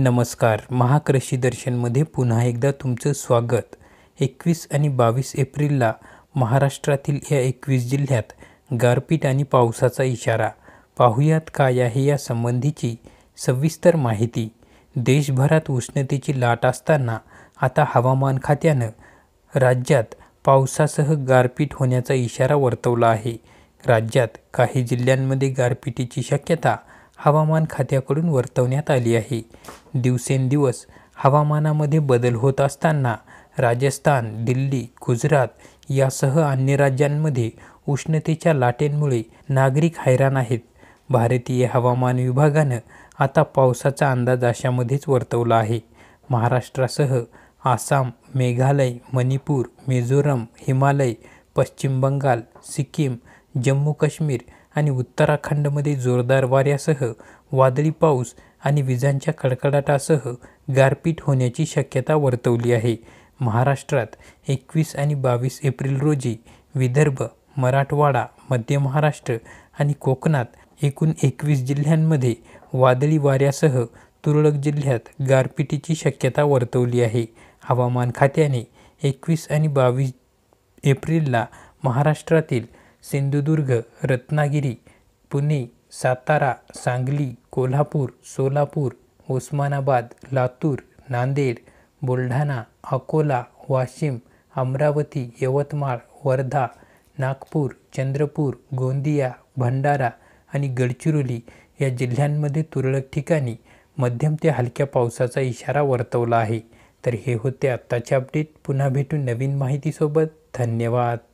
नमस्कार महाकृषी दर्शनमध्ये पुन्हा एकदा तुमचं स्वागत एकवीस आणि बावीस एप्रिलला महाराष्ट्रातील या एकवीस जिल्ह्यात गारपीट आणि पावसाचा इशारा पाहुयात काय आहे यासंबंधीची सविस्तर माहिती देशभरात उष्णतेची लाट असताना आता हवामान खात्यानं राज्यात पावसासह गारपीट होण्याचा इशारा वर्तवला आहे राज्यात काही जिल्ह्यांमध्ये गारपिटीची शक्यता हवामान खात्याकडून वर्तवण्यात आली आहे दिवसेंदिवस हवामानामध्ये बदल होत असताना राजस्थान दिल्ली गुजरात यासह अन्य राज्यांमध्ये उष्णतेच्या लाटेंमुळे नागरिक हैराण आहेत भारतीय हवामान विभागानं आता पावसाचा अंदाज अशामध्येच वर्तवला आहे महाराष्ट्रासह आसाम मेघालय मणिपूर मिझोरम हिमालय पश्चिम बंगाल सिक्कीम जम्मू काश्मीर आणि उत्तराखंडमध्ये जोरदार वाऱ्यासह वादळी पाऊस आणि विजांच्या कडकडाटासह गारपीट होण्याची शक्यता वर्तवली आहे महाराष्ट्रात एकवीस आणि बावीस एप्रिल रोजी विदर्भ मराठवाडा मध्य महाराष्ट्र आणि कोकणात एकूण एकवीस जिल्ह्यांमध्ये वादळी वाऱ्यासह तुरळक जिल्ह्यात गारपिटीची शक्यता वर्तवली आहे हवामान खात्याने एकवीस आणि बावीस एप्रिलला महाराष्ट्रातील सिंधुदुर्ग रत्नागिरी पुणे सातारा सांगली कोल्हापूर सोलापूर उस्मानाबाद लातूर नांदेड बुलढाणा अकोला वाशिम अमरावती यवतमाळ वर्धा नागपूर चंद्रपूर गोंदिया भंडारा आणि गडचिरोली या जिल्ह्यांमध्ये तुरळक ठिकाणी मध्यम ते हलक्या पावसाचा इशारा वर्तवला आहे तर हे होते आत्ताचे अपडेट पुन्हा भेटून नवीन माहितीसोबत धन्यवाद